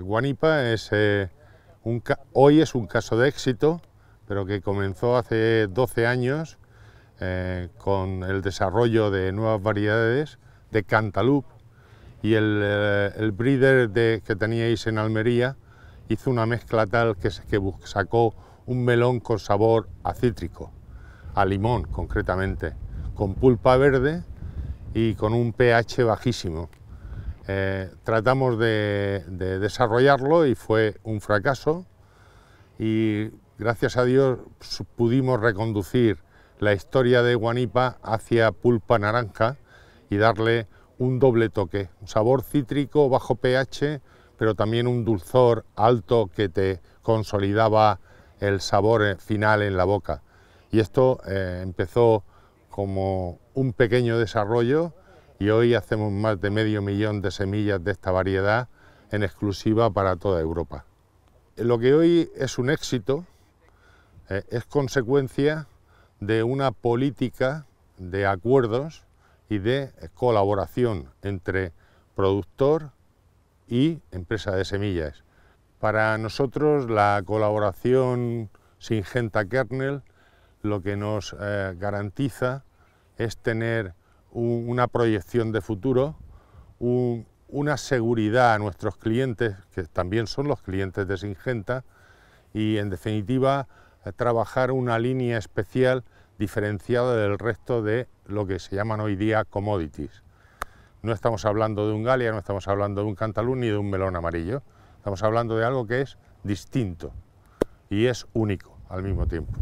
Guanipa es, eh, hoy es un caso de éxito, pero que comenzó hace 12 años eh, con el desarrollo de nuevas variedades de Cantaloupe y eh, el, breeder de, que teníais en Almería hizo una mezcla tal que, que sacó un melón con sabor a cítrico, a limón concretamente, con pulpa verde y con un pH bajísimo. Eh, tratamos de, desarrollarlo y fue un fracaso y gracias a Dios pudimos reconducir la historia de Guanipa hacia pulpa naranja y darle un doble toque, un sabor cítrico bajo pH, pero también un dulzor alto que te consolidaba el sabor eh, final en la boca. Y esto eh, empezó como un pequeño desarrollo y hoy hacemos más de medio millón de semillas de esta variedad en exclusiva para toda Europa. Lo que hoy es un éxito eh, es consecuencia de una política de acuerdos y de colaboración entre productor y empresa de semillas. Para nosotros la colaboración Singenta Kernel lo que nos eh, garantiza es tener una proyección de futuro, una seguridad a nuestros clientes, que también son los clientes de Singenta, y en definitiva eh, trabajar una línea especial diferenciada del resto de lo que se llaman hoy día commodities. No estamos hablando de un Galia, no estamos hablando de un Cantalún ni de un melón amarillo, estamos hablando de algo que es distinto y es único al mismo tiempo.